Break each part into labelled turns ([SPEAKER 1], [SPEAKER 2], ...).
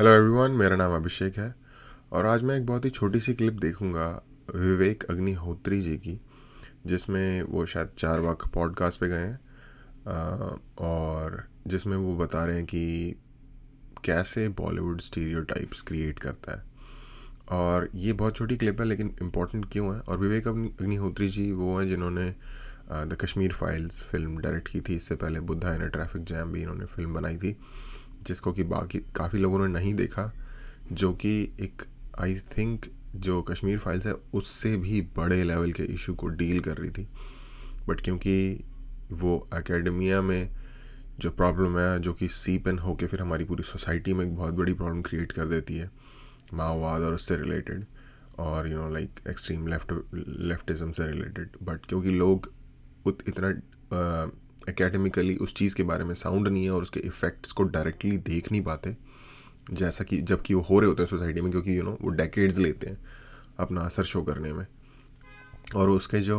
[SPEAKER 1] Hello everyone मेरा नाम अभिषेक है और आज मैं एक बहुत ही छोटी सी क्लिप देखूंगा विवेक अग्निहोत्री जी की जिसमें वो शायद चार वक्त पॉडकास्ट पे गए हैं और जिसमें वो बता रहे हैं कि कैसे बॉलीवुड स्टीरियोटाइप्स क्रिएट करता है और ये बहुत छोटी क्लिप है लेकिन इम्पोर्टेंट क्यों है और विवेक अग्निहोत्री जी वो हैं जिन्होंने the Kashmir files film direct की थी इससे पहले बुद्धा इन ट्रैफिक जैम भी इन्होंने फिल्म बनाई थी जिसको कि बाकी काफ़ी लोगों ने नहीं देखा जो कि एक आई थिंक जो कश्मीर फाइल्स है उससे भी बड़े लेवल के इशू को डील कर रही थी बट क्योंकि वो एकेडमिया में जो प्रॉब्लम है जो कि सी पेन होके फिर हमारी पूरी सोसाइटी में एक बहुत बड़ी प्रॉब्लम क्रिएट कर देती है माओवाद और उससे रिलेटेड और you know like extreme left leftism से रिलेटेड बट क्योंकि लोग उत इतना एकेडमिकली उस चीज़ के बारे में साउंड नहीं है और उसके इफ़ेक्ट्स को डायरेक्टली देख नहीं पाते जैसा कि जबकि वो हो रहे होते हैं सोसाइटी में क्योंकि यू you नो know, वो डेकेड्स लेते हैं अपना असर शो करने में और उसके जो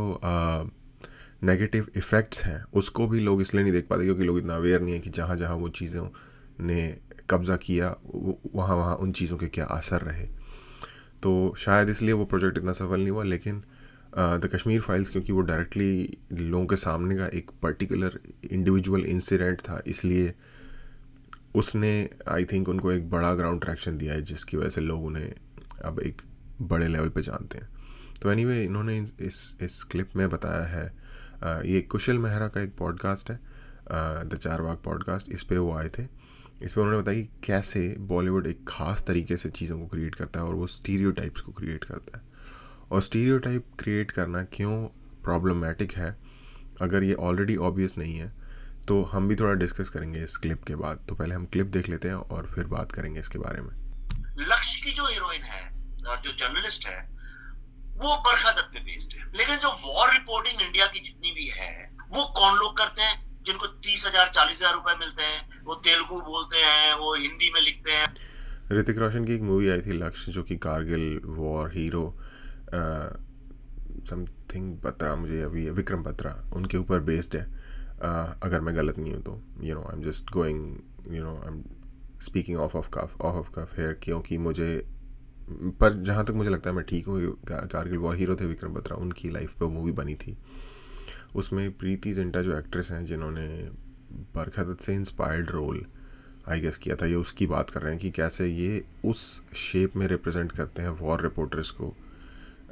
[SPEAKER 1] नेगेटिव इफ़ेक्ट्स हैं उसको भी लोग इसलिए नहीं देख पाते क्योंकि लोग इतना अवेयर नहीं है कि जहाँ जहाँ वो चीज़ों ने कब्ज़ा किया वहाँ वहाँ उन चीज़ों के क्या असर रहे तो शायद इसलिए वो प्रोजेक्ट इतना सफल नहीं हुआ लेकिन द कश्मीर फाइल्स क्योंकि वो डायरेक्टली लोगों के सामने का एक पर्टिकुलर इंडिविजुअल इंसिडेंट था इसलिए उसने आई थिंक उनको एक बड़ा ग्राउंड ट्रैक्शन दिया है जिसकी वजह से लोग उन्हें अब एक बड़े लेवल पे जानते हैं तो एनी anyway, इन्होंने इस इस क्लिप में बताया है आ, uh, ये कुशल मेहरा का एक पॉडकास्ट है द चार बाग पॉडकास्ट इस पर वो आए थे इस पर उन्होंने बताया कि कैसे बॉलीवुड एक ख़ास तरीके से चीज़ों को क्रिएट करता है और वो स्टीरियो को क्रिएट करता है और स्टीरियोटाइप क्रिएट करना क्यों प्रॉब्लमेटिक है अगर ये ऑलरेडी ऑब्वियस नहीं है तो हम भी थोड़ा डिस्कस करेंगे इस क्लिप के बाद तो पहले हम क्लिप देख लेते हैं और फिर बात करेंगे
[SPEAKER 2] इसके बारे में लक्ष्य की जो हीरोइन है जो जर्नलिस्ट है वो बरखा दत्त पे बेस्ड है लेकिन जो वॉर रिपोर्टिंग इंडिया की जितनी भी है वो कौन लोग करते हैं जिनको तीस हजार चालीस हजार रुपए मिलते हैं वो तेलुगु बोलते हैं वो हिंदी में लिखते हैं
[SPEAKER 1] ऋतिक रोशन की एक मूवी आई थी लक्ष्य जो कि Kargil war hero something Batra मुझे अभी विक्रम बत्रा उनके ऊपर बेस्ड है uh, अगर मैं गलत नहीं हूँ तो you know I am just going you know I am speaking of of calf of of calf hair क्योंकि मुझे पर जहाँ तक मुझे लगता है मैं ठीक हूँ कारगिल वॉर हीरो थे विक्रम बत्रा उनकी लाइफ पर मूवी बनी थी उसमें प्रीति जिंटा जो एक्ट्रेस हैं जिन्होंने बरखदत से इंस्पायर्ड रोल आई गेस किया था ये उसकी बात कर रहे हैं कि कैसे ये उस शेप में रिप्रेजेंट करते हैं वॉर रिपोर्टर्स को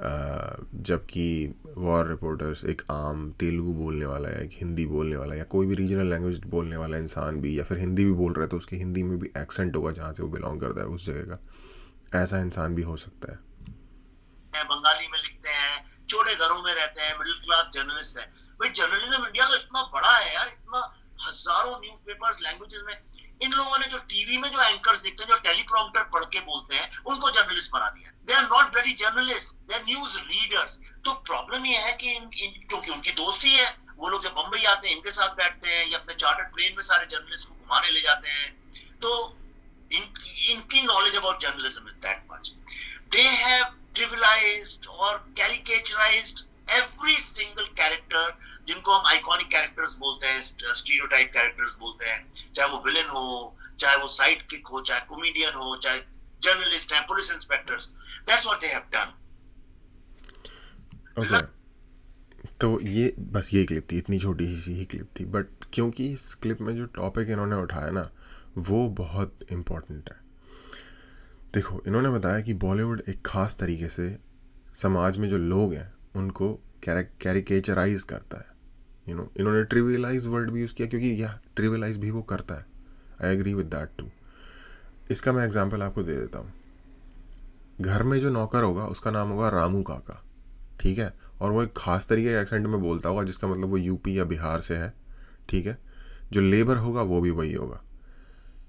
[SPEAKER 1] जबकि वॉर रिपोर्टर्स एक आम तेलुगू बोलने वाला या हिंदी बोलने वाला या कोई भी रीजनल लैंग्वेज बोलने वाला इंसान भी या फिर हिंदी भी बोल रहा है तो उसके हिंदी में भी एक्सेंट होगा जहाँ से वो बिलोंग करता है उस जगह का ऐसा इंसान भी हो सकता है
[SPEAKER 2] बंगाली में लिखते हैं छोटे घरों में रहते हैं मिडिल क्लास जर्नलिस्ट है भाई जर्नलिज्म इंडिया का इतना बड़ा है यार इतना न्यूज़पेपर्स लैंग्वेजेस में इन लोगों ने जो टीवी में जो एंकर्स देखते हैं जो टेलीप्रॉम्प्टर पढ़ के बोलते हैं उनको जर्नलिस्ट बना दिया they are not very journalist they are news readers तो प्रॉब्लम ये है कि क्योंकि उनकी दोस्ती है वो लोग जब बम्बई आते हैं इनके साथ बैठते हैं या अपने चार्टर्ड प्लेन में सारे जर्नलिस्ट को घुमाने ले जाते हैं तो इन, इनकी knowledge about journalism is that much they have trivialized और कैरिकेचराइज्ड एवरी सिंगल कैरेक्टर जिनको हम आइकॉनिक कैरेक्टर्स बोलते हैं स्टीरियोटाइप कैरेक्टर्स बोलते हैं चाहे वो विलन हो चाहे वो साइड किक हो चाहे कॉमेडियन हो चाहे जर्नलिस्ट है police inspectors that's what they have done
[SPEAKER 1] okay तो ये बस ये क्लिप थी इतनी छोटी सी ही क्लिप थी बट क्योंकि इस क्लिप में जो टॉपिक इन्होंने उठाया ना वो बहुत इम्पॉर्टेंट है देखो इन्होंने बताया कि बॉलीवुड एक ख़ास तरीके से समाज में जो लोग हैं उनको कैरिकेचराइज करता है यू नो इन्होंने ट्रिविलाइज वर्ड भी यूज़ किया क्योंकि यह ट्रिविलाइज भी वो करता है I agree with that too इसका मैं एग्जाम्पल आपको दे देता हूँ घर में जो नौकर होगा उसका नाम होगा रामू काका ठीक है और वो एक खास तरीके के एक्सेंट में बोलता होगा जिसका मतलब वो यूपी या बिहार से है ठीक है जो लेबर होगा वो भी वही होगा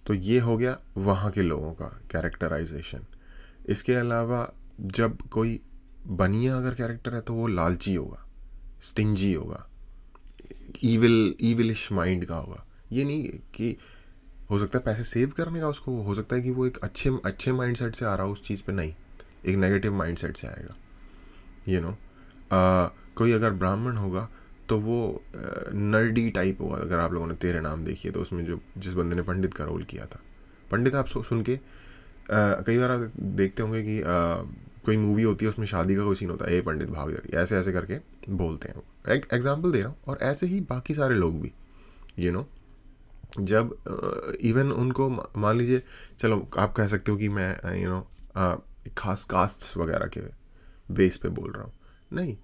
[SPEAKER 1] तो ये हो गया वहाँ के लोगों का कैरेक्टराइजेशन इसके अलावा जब कोई बनिया अगर कैरेक्टर है तो वो लालची होगा स्टिंजी होगा ईविल ईविलिश माइंड का होगा ये नहीं कि हो सकता है पैसे सेव करने का उसको हो सकता है कि वो एक अच्छे अच्छे माइंडसेट से आ रहा हो उस चीज़ पे नहीं एक नेगेटिव माइंडसेट से आएगा you you know know? uh, कोई अगर ब्राह्मण होगा तो वो नर्डी टाइप होगा अगर आप लोगों ने तेरे नाम देखिए तो उसमें जो जिस बंदे ने पंडित का रोल किया था पंडित आप सुन के uh, कई बार आप देखते होंगे कि uh, कोई मूवी होती है उसमें शादी का कोई सीन होता है ए पंडित भागीदारी ऐसे ऐसे करके बोलते हैं एक एग्जाम्पल दे रहा हूँ और ऐसे ही बाकी सारे लोग भी यू you नो know, जब इवन uh, उनको मान लीजिए चलो आप कह सकते हो कि मैं यू नो खास कास्ट वगैरह के बेस पे बोल रहा हूँ नहीं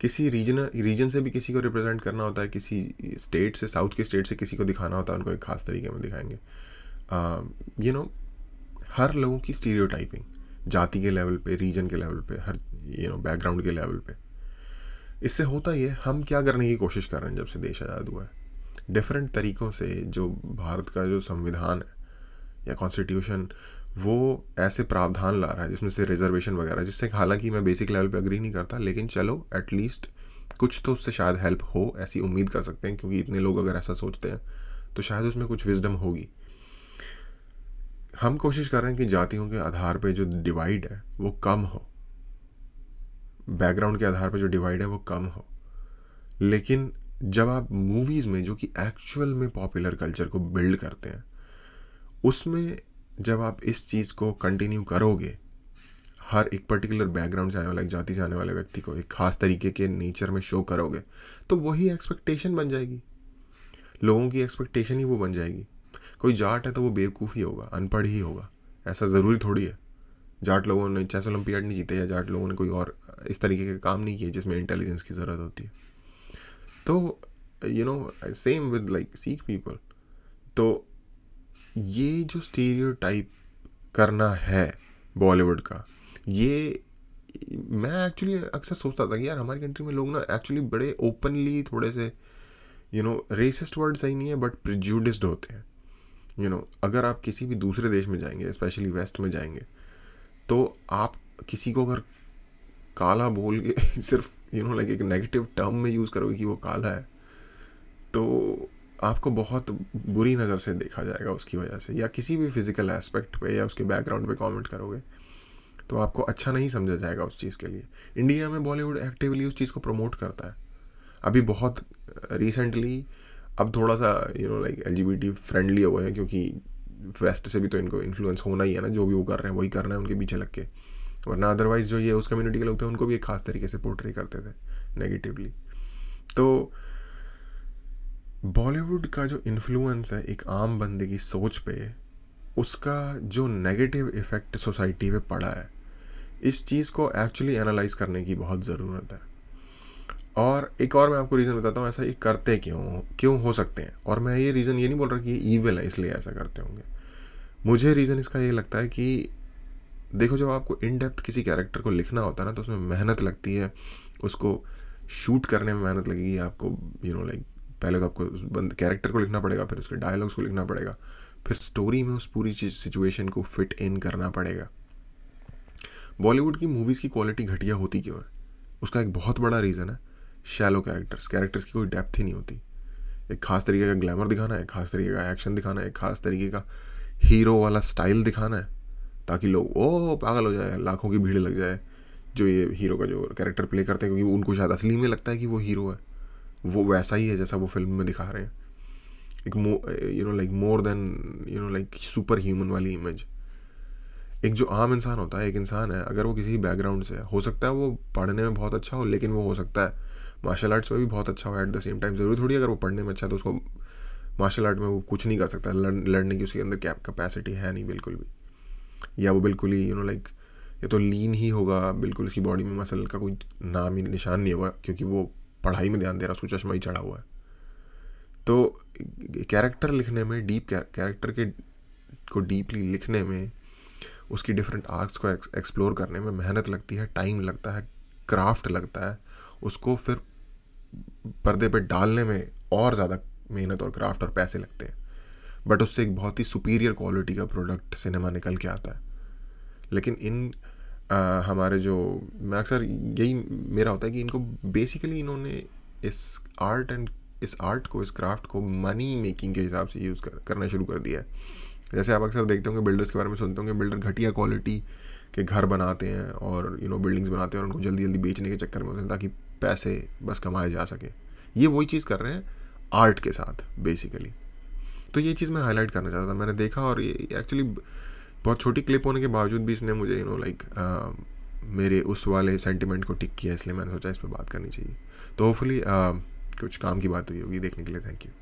[SPEAKER 1] किसी रीजन रीजन से भी किसी को रिप्रेजेंट करना होता है किसी स्टेट से साउथ के स्टेट से किसी को दिखाना होता है उनको एक खास तरीके में दिखाएंगे you uh, know you know, हर लोगों की स्टीरियो जाति के लेवल पे रीजन के लेवल पे हर यू नो बैकग्राउंड के लेवल पे इससे होता ये हम क्या करने की कोशिश कर रहे हैं जब से देश आज़ाद हुआ है डिफरेंट तरीक़ों से जो भारत का जो संविधान है या कॉन्स्टिट्यूशन वो ऐसे प्रावधान ला रहा है जिसमें से रिजर्वेशन वगैरह जिससे हालांकि मैं बेसिक लेवल पे अग्री नहीं करता लेकिन चलो एटलीस्ट कुछ तो उससे शायद हेल्प हो ऐसी उम्मीद कर सकते हैं क्योंकि इतने लोग अगर ऐसा सोचते हैं तो शायद उसमें कुछ विजडम होगी हम कोशिश कर रहे हैं कि जातियों के आधार पे जो डिवाइड है वो कम हो बैकग्राउंड के आधार पे जो डिवाइड है वो कम हो लेकिन जब आप मूवीज़ में जो कि एक्चुअल में पॉपुलर कल्चर को बिल्ड करते हैं उसमें जब आप इस चीज़ को कंटिन्यू करोगे हर एक पर्टिकुलर बैकग्राउंड से आने वाले जाति से आने वाले व्यक्ति को एक खास तरीके के नेचर में शो करोगे तो वही एक्सपेक्टेशन बन जाएगी लोगों की एक्सपेक्टेशन ही वो बन जाएगी कोई जाट है तो वो बेवकूफ़ ही होगा अनपढ़ ही होगा ऐसा ज़रूरी थोड़ी है जाट लोगों ने चेस ओलम्पियाड नहीं जीते या जाट लोगों ने कोई और इस तरीके के काम नहीं किए जिसमें इंटेलिजेंस की ज़रूरत होती है तो you know same with like Sikh people तो ये जो स्टीरियो टाइप करना है बॉलीवुड का ये मैं एक्चुअली अक्सर सोचता था कि यार हमारी कंट्री में लोग ना एक्चुअली बड़े ओपनली थोड़े से यू नो रेसिस्ट वर्ड सही नहीं है बट प्रज्यूडिस्ड होते हैं यू नो अगर आप किसी भी दूसरे देश में जाएंगे स्पेशली वेस्ट में जाएंगे तो आप किसी को अगर काला बोल के सिर्फ यू नो लाइक एक नेगेटिव टर्म में यूज़ करोगे कि वो काला है तो आपको बहुत बुरी नज़र से देखा जाएगा उसकी वजह से या किसी भी फिज़िकल एस्पेक्ट पे या उसके बैकग्राउंड पे कमेंट करोगे तो आपको अच्छा नहीं समझा जाएगा उस चीज़ के लिए इंडिया में बॉलीवुड एक्टिवली उस चीज़ को प्रमोट करता है अभी बहुत रिसेंटली uh, अब थोड़ा सा you know like L friendly हुए हैं क्योंकि वेस्ट से भी तो इनको इन्फ्लुएंस होना ही है ना जो भी वो कर रहे हैं वही करना है उनके पीछे लग के वरना अदरवाइज़ जो ये उस कम्युनिटी के लोग थे उनको भी एक खास तरीके से पोर्ट्रे करते थे नेगेटिवली तो बॉलीवुड का जो इन्फ्लुएंस है एक आम बंदे की सोच पे उसका जो नेगेटिव इफ़ेक्ट सोसाइटी पे पड़ा है इस चीज़ को एक्चुअली एनालाइज करने की बहुत ज़रूरत है और एक और मैं आपको रीज़न बताता हूँ ऐसा ये करते क्यों क्यों हो सकते हैं और मैं ये रीज़न ये नहीं बोल रहा कि ये ईवेल है इसलिए ऐसा करते होंगे मुझे रीज़न इसका ये लगता है कि देखो जब आपको इन डेप्थ किसी कैरेक्टर को लिखना होता है ना तो उसमें मेहनत लगती है उसको शूट करने में मेहनत लगेगी आपको यू नो लाइक पहले तो आपको उस बंद कैरेक्टर को लिखना पड़ेगा फिर उसके डायलॉग्स को लिखना पड़ेगा फिर स्टोरी में उस पूरी चीज सिचुएशन को फिट इन करना पड़ेगा बॉलीवुड की मूवीज़ की क्वालिटी घटिया होती क्यों है उसका एक बहुत बड़ा रीज़न है शैलो कैरेक्टर्स कैरेक्टर्स की कोई डेप्थ ही नहीं होती एक खास तरीके का ग्लैमर दिखाना है एक खास तरीके का एक्शन दिखाना है एक खास तरीके का हीरो वाला स्टाइल दिखाना है ताकि लोग ओ पागल हो जाए लाखों की भीड़ लग जाए जो ये हीरो का जो कैरेक्टर प्ले करते हैं क्योंकि उनको शायद असली में लगता है कि वो हीरो है वो वैसा ही है जैसा वो फिल्म में दिखा रहे हैं एक mo you know like more than you know like super human वाली इमेज एक जो आम इंसान होता है एक इंसान है अगर वो किसी बैकग्राउंड से है हो सकता है वो पढ़ने में बहुत अच्छा हो लेकिन वो हो सकता है मार्शल आर्ट्स में भी बहुत अच्छा हो एट द सेम टाइम ज़रूरी थोड़ी अगर वो पढ़ने में अच्छा है तो उसको मार्शल आर्ट में वो कुछ नहीं कर सकता लड़ने की उसके अंदर क्या कैपेसिटी है नहीं बिल्कुल भी या वो बिल्कुल ही यू नो लाइक ये तो लीन ही होगा बिल्कुल उसकी बॉडी में मसल का कोई नाम ही निशान नहीं होगा क्योंकि वो पढ़ाई में ध्यान दे रहा है उसको चश्मा ही चढ़ा हुआ है तो कैरेक्टर लिखने में डीप कैरेक्टर के को डीपली लिखने में उसकी डिफरेंट आर्ट्स को एक्सप्लोर करने में मेहनत लगती है टाइम लगता है क्राफ्ट लगता है उसको फिर पर्दे पे डालने में और ज़्यादा मेहनत और क्राफ्ट और पैसे लगते हैं बट उससे एक बहुत ही सुपीरियर क्वालिटी का प्रोडक्ट सिनेमा निकल के आता है लेकिन इन आ, हमारे जो मैं अक्सर यही मेरा होता है कि इनको बेसिकली इन्होंने इस आर्ट एंड इस आर्ट को इस क्राफ्ट को मनी मेकिंग के हिसाब से यूज़ कर, करना शुरू कर दिया है जैसे आप अक्सर देखते होंगे बिल्डर्स के बारे में सुनते होंगे बिल्डर घटिया क्वालिटी के घर बनाते हैं और यू नो बिल्डिंग्स बनाते हैं और उनको जल्दी जल्दी बेचने के चक्कर में होते हैं ताकि पैसे बस कमाए जा सके ये वही चीज़ कर रहे हैं आर्ट के साथ बेसिकली तो ये चीज़ मैं हाईलाइट करना चाहता था मैंने देखा और ये एक्चुअली बहुत छोटी क्लिप होने के बावजूद भी इसने मुझे यू नो लाइक मेरे उस वाले सेंटिमेंट को टिक किया इसलिए मैंने सोचा इस पर बात करनी चाहिए तो होपफुली कुछ काम की बात हुई होगी देखने के लिए थैंक यू